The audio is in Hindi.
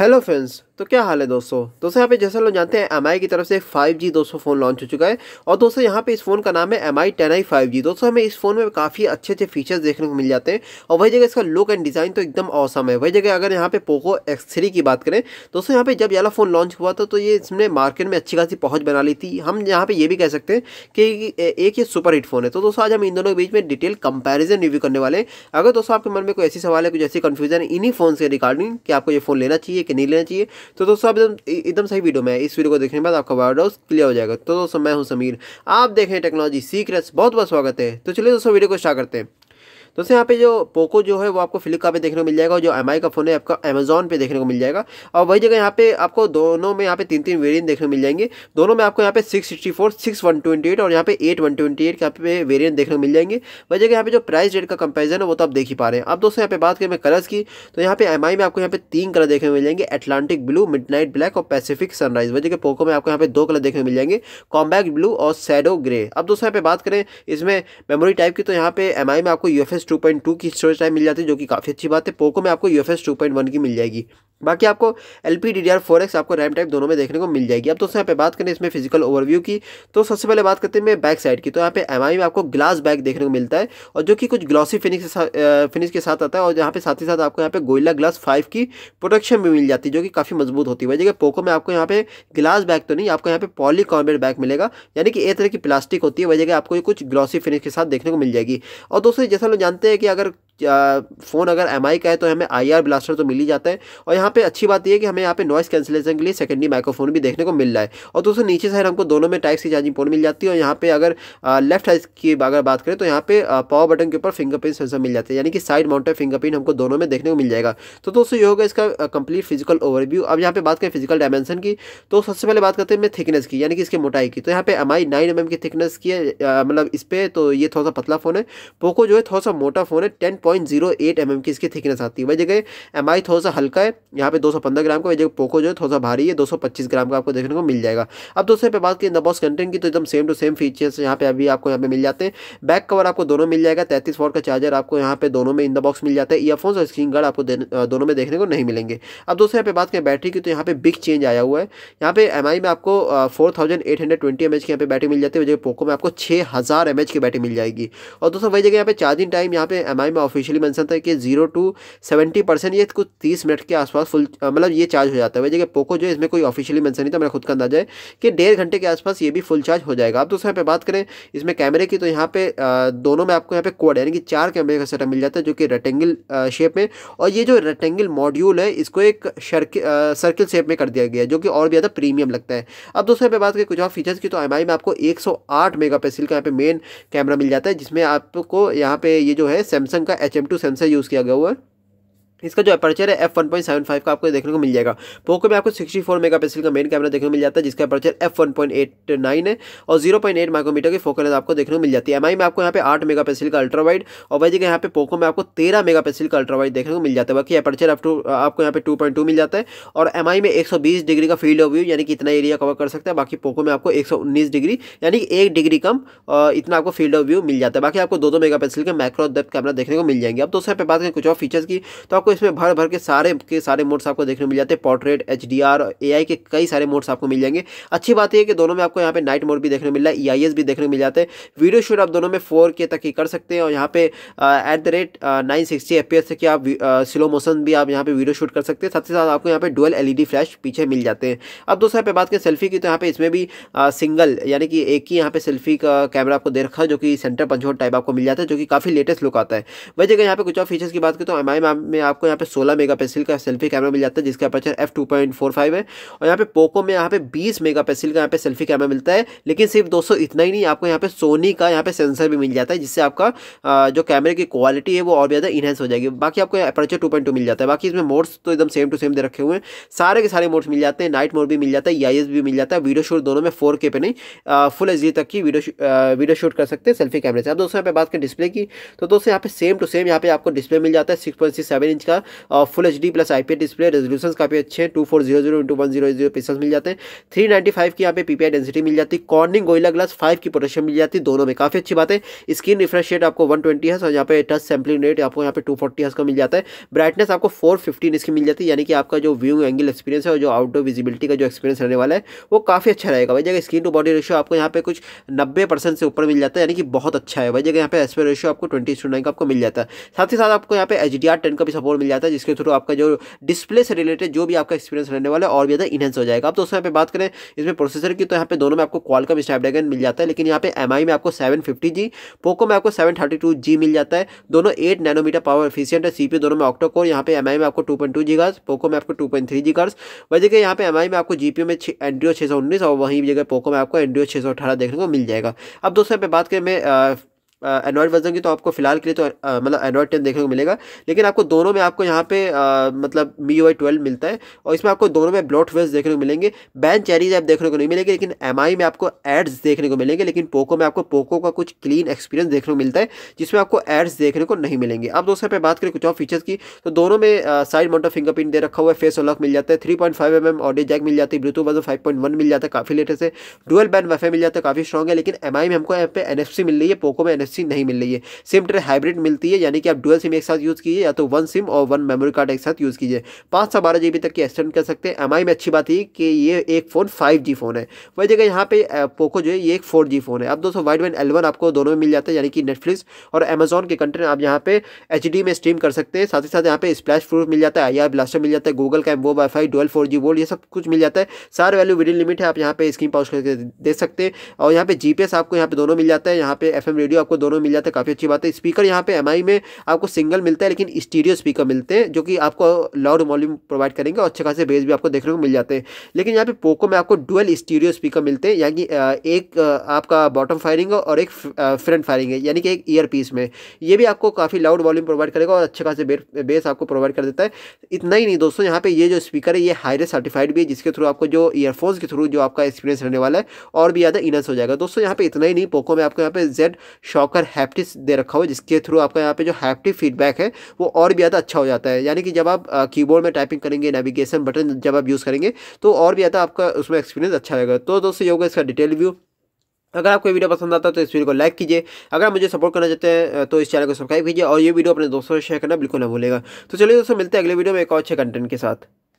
हेलो फ्रेंड्स तो क्या हाल है दोस्तों दोस्तों यहाँ पे जैसा लोग जानते हैं एम की तरफ से फाइव जी दोस्तों फ़ोन लॉन्च हो चुका है और दोस्तों यहाँ पे इस फ़ोन का नाम है M I ten I five G दोस्तों हमें इस फ़ोन में काफ़ी अच्छे अच्छे फीचर्स देखने को मिल जाते हैं और वही जगह इसका लुक एंड डिज़ाइन तो एकदम औसम है वही जगह अगर यहाँ पे पोको एक्स थ्री की बात करें दोस्तों यहाँ पर जब यहाँ फ़ोन लॉन्च हुआ था तो ये इसमें मार्केट में अच्छी खासी पहुँच बना ली थी हम यहाँ पर ये भी कह सकते हैं कि एक ये सुपर हिट फ़ोन है तो दोस्तों आज हम इन दोनों के बीच में डिटेल कंपेरिजन रिव्यू करने वाले हैं अगर दोस्तों आपके मन में कोई ऐसी सवाल है कुछ ऐसी कन्फ्यूजन इन्हीं फ़ोन से रिगार्डिंग कि आपको ये फ़ोन लेना चाहिए कि नहीं लेना चाहिए तो दोस्तों आप एकदम एकदम सही वीडियो में इस वीडियो को देखने के बाद आपका बायोडाउस क्लियर हो जाएगा तो दोस्तों मैं हूँ समीर आप देखें टेक्नोलॉजी सीक्रेट्स बहुत बहुत स्वागत है तो चलिए दोस्तों वीडियो को स्टार्ट करते हैं दोस्तों यहाँ पे जो पोको जो है वो आपको फ्लिपकार्ट पे देखने को मिल जाएगा और जो एम का फ़ोन है आपका अमेजोन पे देखने को मिल जाएगा और वही जगह यहाँ पे आपको दोनों में यहाँ पे तीन तीन वेरियंट देखने को मिल जाएंगे दोनों में आपको यहाँ पे six sixty four six one twenty eight और यहाँ पे एट वन ट्वेंटी एट यहाँ पे वेरियंट देखने को मिल जाएंगे वही जगह यहाँ पे जो प्राइस रेट का कंपेरिजन है वो तो आप देख ही पा रहे हैं अब दोस्तों यहाँ पे बात करें कलर्स की तो यहाँ पे एम में आपको यहाँ पे तीन कलर देखने को मिल जाएंगे एटलांटिक ब्लू मिड ब्लैक और पैसिफिक सनराइज वही जगह पोको में आपको यहाँ पे दो कलर देखने को मिल जाएंगे कॉम्बैक्ट ब्लू और सैडो ग्रे अब दोस्तों यहाँ पे बात करें इसमें मेमोरी टाइप की तो यहाँ पे एम में आपको U S two point two की स्टोरेज टाइम मिल जाती है जो कि काफ़ी अच्छी बात है पोको में आपको U 2.1 S two point one की मिल जाएगी बाकी आपको L P D D R four X आपको रैम टाइप दोनों में देखने को मिल जाएगी अब दोस्तों यहाँ पे बात करें इसमें फिजिकल ओवरव्यू की तो सबसे पहले बात करते हैं मैं बैक साइड की तो यहाँ पे एम में आपको ग्लास बैक देखने को मिलता है और जो कि कुछ ग्लॉसी फिनिश फिनिश के साथ आता है और यहाँ पे साथ ही साथ आपको यहाँ पे गोइला ग्लास फाइव की प्रोटेक्शन भी मिल जाती है जो कि काफ़ी मजबूत होती है जगह पोको में आपको यहाँ पे ग्लास बैक तो नहीं आपको यहाँ पे पॉली कॉर्बेट बैक मिलेगा यानी कि एक तरह की प्लास्टिक होती है वह जगह आपको कुछ ग्लॉसी फिनिश के साथ देखने को मिल जाएगी और दोस्तों जैसा लोग जानते हैं कि अगर फ़ोन अगर एम का है तो हमें आई ब्लास्टर तो मिल ही जाता है और यहाँ पे अच्छी बात यह है कि हमें यहाँ पे नॉइस कैंसिलेशन के लिए सेकेंडरी माइक्रोफोन भी देखने को मिल रहा है और दोस्तों नीचे साइड हमको दोनों में टाइप सी चार्जिंग पोर्ट मिल जाती है और यहाँ पे अगर लेफ्ट साइड की अगर बात करें तो यहाँ पे पावर बटन के ऊपर फिंगरप्रिंट सेंसर मिल जाता है यानी कि साइड माउंटेड फिंगरप्रिंट हमको दोनों में देखने को मिल जाएगा तो दोस्तों ये होगा इसका कंप्लीट फिजिकल ओवरव्यू अब यहाँ पे बात करें फिजिकल डायमेंशन की तो सबसे पहले बात करते हैं मैं थिकनेस की यानी कि इसकी मोटाई की तो यहाँ पे एम आई नाइन एम की थिकनेस की है मतलब इस पर तो ये थोड़ा सा पतला फ़ोन है पोको जो है थोड़ा सा मोटा फ़ोन है ten point zero eight M M की इसकी थिकनेस आती है वही जगह एम आई थोड़ा सा हल्का है यहाँ पे दो सौ पंद्रह ग्राम का वही जगह पोको जो है थोड़ा सा भारी है दो सौ पच्चीस ग्राम का आपको देखने को मिल जाएगा अब दोस्तों पे बात की नबॉस कंटेंट की तो एकदम सेम टू सेम फीचर्स यहाँ पे अभी आपको यहाँ पे मिल जाते हैं बैक कवर आपको दोनों मिल जाएगा तैतीस वॉट का चार्जर आपको यहाँ पे दोनों में इन द बॉक्स मिल जाता है ईयरफोन्स और स्क्रीन गार्ड आपको दोनों में देखने को नहीं मिलेंगे अब दोस्तों यहाँ पे बात करें बैटरी की तो यहाँ पे बिग चेंज आया हुआ है यहाँ पे एम में आपको four thousand eight hundred twenty M H की यहाँ पे बैटरी मिल जाती है वही पोको में आपको छः हज़ार एम एच की बैटरी मिल जाएगी और दोस्तों वही जगह यहाँ पे चार्जिंग टाइम यहाँ पे एम में ऑफिस ऑफिशियली मेंशन था कि जीरो टू सेवेंटी परसेंट ये कुछ तीस मिनट के आसपास फुल मतलब ये चार्ज हो जाता है वही पोको जो है इसमें कोई ऑफिशियली मेंशन नहीं था मेरा खुद का अंदाजा है कि डेढ़ घंटे के आसपास ये भी फुल चार्ज हो जाएगा अब दूसरे पे बात करें इसमें कैमरे की तो यहाँ पे दोनों में आपको यहाँ पे कोड यानी कि चार कैमरे का सेटअप मिल जाता है जो कि रेक्टेंगल शेप में और ये जो रेक्टेंगल मॉड्यूल है इसको एक सर्किल शेप में कर दिया गया जो कि और भी ज़्यादा प्रीमियम लगता है अब दूसरे पे बात करें कुछ और फीचर्स की तो एम में आपको एक 108 मेगापिक्सल का यहाँ पे मेन कैमरा मिल जाता है जिसमें आपको यहाँ पे ये जो है सैमसंग का H M two sensor use किया गया हुआ है इसका जो अपर्चर है F one point seven five का आपको देखने को मिल जाएगा पोको में आपको सिक्सटी फोर मेगा पिक्सल का मेन कैमरा देखने को मिल जाता है जिसका aperture F one point eight nine है और जीरो पॉइंट एट माइक्रोमीटर की फोकल आपको देखने को मिल जाती है एम में आपको यहाँ पे आठ मेगा पिक्सल का अल्ट्रा वाइड और वही जगह यहाँ पे पोको में आपको तेरह मेगा पिक्सल का अल्ट्रा वाइड देखने को मिल जाता है बाकी अपर्चर आप टू आपको यहाँ पे टू पॉइंट टू मिल जाता है और एम में एक सौ बीस डिग्री का फील्ड ऑफ व्यू यानी कि इतना एरिया कवर कर सकता है बाकी पोको में आपको एक सौ उन्नीस डिग्री यानी कि एक डिग्री कम इतना आपको फील्ड ऑफ व्यू मिल जाता है बाकी आपको दो दो मेगा पिक्सल के माइक्रो डेप्थ कैमरा देखने को मिल जाएंगे अब दोस्तों यहाँ पे बात करें कुछ और फीचर्स की तो आपको आपको इसमें भर भर के सारे के सारे मोड्स आपको देखने मिल जाते हैं portrait H D R A के कई सारे मोड्स आपको मिल जाएंगे अच्छी बात यह कि दोनों में आपको यहाँ पे नाइट मोड भी देखने मिल रहा है ई आई एस भी देखने मिल जाते हैं वीडियो शूट आप दोनों में फोर के तक ही कर सकते हैं और यहाँ पे at the rate nine sixty F P S तक आप स्लो मोशन भी आप यहाँ पे वीडियो शूट कर सकते हैं साथ ही साथ आपको यहाँ पे डुअल डी फ्लैश पीछे मिल जाते हैं अब दोस्तों यहाँ पे बात करें सेल्फी की तो यहाँ पे इसमें भी सिंगल यानी कि एक ही यहाँ पे सेल्फी का कैमरा आपको दे रखा है जो कि सेंटर पंचोट टाइप आपको मिल जाता है जो कि काफ़ी लेटेस्ट लुक आता है वही जगह यहाँ पे कुछ और फीचर्स की बात करें तो एम आई में आप आपको यहाँ पे 16 मेगापिक्सल का सेल्फी कैमरा मिल जाता है जिसका aperture F two point four five है और यहाँ पे पोको में यहाँ पे 20 मेगापिक्सल का यहाँ पे सेल्फी कैमरा मिलता है लेकिन सिर्फ दोस्तों इतना ही नहीं आपको यहाँ पे सोनी का यहाँ पे सेंसर भी मिल जाता है जिससे आपका जो कैमरे की क्वालिटी है वो और ज़्यादा इनहेंस हो जाएगी बाकी आपको अपर्चर टू मिल जाता है बाकी इसमें मोड्स तो एकदम सेम टू सेम दे रखे हुए हैं सारे के सारे मोड्स मिल जाते हैं नाइट मोड भी मिल जाता है आई e भी मिल जाता है वीडियो शूट दोनों में फोर पे नहीं फुल एच तक की वीडियो शूट कर सकते हैं सेल्फी कैमरे से अब दोस्तों यहाँ पे बात करें डिस्प्ले की तो दोस्तों यहाँ पे सेम टू सेम यहाँ पे आपको डिस्प्ले मिल जाता है सिक्स इंच इसका full H D plus I P A display resolution काफ़ी अच्छे हैं two four zero zero into one zero zero pixel मिल जाते हैं थ्री नाइन्टी फाइव की यहाँ पे पीपीआई डेंसिटी मिल जाती है कॉर्निंग गोइला ग्लास फाइव की पोटेशियम मिल जाती है दोनों में काफ़ी अच्छी बात है स्क्रीन रिफ्रेश रेट आपको वन ट्वेंटी है और यहाँ पे टच सैम्पलिंग रेट आपको यहाँ पे टू फोर्टी का मिल जाता है ब्राइटनेस आपको फोर फिफ्टीन इसकी मिल जाती है यानी कि आपका जो व्यू एंगल एक्सपीरियंस है और जो आउटडोर विजिबिलिटी का जो एक्सपीरियंस रहने वाला है वो काफ़ी अच्छा रहेगा भाई जगह स्क्रीन टू बॉडी रेशियो आपको यहाँ पे कुछ नब्बे परसेंट से ऊपर मिल जाता है यानी कि बहुत अच्छा है भाई जगह यहाँ पे एसपे रेशियो आपको ट्वेंटी टू नाइन का आपको मिल जाता है साथ ही साथ आपको यहाँ पे एच डी आर टेन का भी सपोर्ट मिल जाता है जिसके थ्रू आपका जो डिस्प्ले से रिलेटेड जो भी आपका एक्सपीरियंस रहने वाला है और भी ज़्यादा इनहेंस हो जाएगा अब दोस्तों यहाँ पे बात करें इसमें प्रोसेसर की तो यहाँ पे दोनों में आपको क्वालकम स्नैपड्रैगन मिल जाता है लेकिन यहाँ पे एम में आपको सेवन जी पोको में आपको सेवन जी मिल जाता है दोनों एट नैनोमीटर पावर एफिशियंट है सीपी दोनों में ऑक्टो कोर यहाँ पे एम में आपको टू पॉइंट पोको में आपको two point three G cars यहाँ पे एम में आपको जी में एनडीओ छः और वहीं जगह पोको में आपको एनडीओ छः देखने को मिल जाएगा अब दोस्तों यहाँ पे बात करें मैं एंड्रॉयड वर्जन की तो आपको फिलहाल के लिए तो मतलब एंड्रॉयड टेन देखने को मिलेगा लेकिन आपको दोनों में आपको यहाँ पे आ, मतलब मी यू आई ट्वेल्व मिलता है और इसमें आपको दोनों में ब्लॉट वेस्ट देखने को मिलेंगे बैन चैरीज ऐप देखने को नहीं मिलेगी लेकिन एम में आपको एड्स देखने को मिलेंगे लेकिन पोको में आपको पोको का कुछ क्लीन एक्सपीरियंस देखने को मिलता है जिसमें आपको एड्स देखने को नहीं मिलेंगे अब दोस्तों पर बात करें कुछ और फीचर्स की तो दोनों में साइड मोटर फिंगरप्रिंट दे रखा हुआ है फेस अलॉक मिल जाता है three point five M M audio jack मिल जाती है Bluetooth version five point one मिल जाता है काफ़ी लेटेस्ट है डुअल बैन वाईफाई मिल जाता है काफ़ी स्ट्रॉग है लेकिन एम में हमको यहाँ पे एन मिल रही है पोको में एन कैपेसिटी नहीं मिल रही है सिम ट्रे हाइब्रिड मिलती है यानी कि आप डुअल सिम एक साथ यूज़ कीजिए या तो वन सिम और वन मेमोरी कार्ड एक साथ यूज़ कीजिए पाँच से बारह जी तक की एक्सटेंड कर सकते हैं एम में अच्छी बात ये कि ये एक फ़ोन फाइव फ़ोन है वही जगह यहाँ पे पोको जो है ये एक फोर फ़ोन है अब दोस्तों वाइड वन एलेवन आपको दोनों में मिल जाता है यानी कि नेटफ्लिक्स और अमेजोन के कंटेंट आप यहाँ पे एच में स्ट्रीम कर सकते हैं साथ ही साथ यहाँ पे स्प्लैश प्रूफ मिल जाता है आई ब्लास्टर मिल जाता है गूगल का wifi dual four G VoLTE ये सब कुछ मिल जाता है सारे वैल्यू विदिन लिमिट है आप यहाँ पे स्क्रीन पाउच करके दे सकते हैं और यहाँ पे जीपीएस आपको यहाँ पे दोनों मिल जाता है यहाँ पे एफएम रेडियो आपको दोनों मिल जाते हैं काफ़ी अच्छी बात है स्पीकर यहाँ पे एम में आपको सिंगल मिलता है लेकिन स्टीरियो स्पीकर मिलते हैं जो कि आपको लाउड वॉल्यूम प्रोवाइड करेंगे और अच्छे खासे बेस भी आपको देखने को मिल जाते हैं लेकिन यहाँ पे पोको में आपको डुअल स्टीरियो स्पीकर मिलते हैं यानी एक आपका बॉटम फायरिंग और एक फ्रंट फायरिंग है यानी कि एक ईयर पीस में ये भी आपको काफ़ी लाउड वॉल्यूम प्रोवाइड करेगा और अच्छे खासे बेस आपको प्रोवाइड कर देता है इतना ही नहीं दोस्तों यहाँ पर ये जो स्पीकर है ये हाईरे सर्टिफाइड भी है जिसके थ्रू आपको जो ईयरफोन्स के थ्रू जो आपका एक्सपीरियंस रहने वाला है और भी ज़्यादा इनस हो जाएगा दोस्तों यहाँ पर इतना ही नहीं पोको में आपको यहाँ पे जेड शॉक आपका हैप्टिक्स दे रखा हो जिसके थ्रू आपका यहाँ पे जो हैप्टिक फीडबैक है वो और भी ज़्यादा अच्छा हो जाता है यानी कि जब आप कीबोर्ड में टाइपिंग करेंगे नेविगेशन बटन जब आप यूज़ करेंगे तो और भी ज़्यादा आपका उसमें एक्सपीरियंस अच्छा रहेगा तो दोस्तों ये होगा इसका डिटेल व्यू अगर आपको ये वीडियो पसंद आता है तो इस वीडियो को लाइक कीजिए अगर आप मुझे सपोर्ट करना चाहते हैं तो इस चैनल को सब्सक्राइब कीजिए और ये वीडियो अपने दोस्तों से शेयर करना बिल्कुल ना भूलेगा तो चलिए दोस्तों मिलते हैं अगले वीडियो में एक और अच्छे कंटेंट के साथ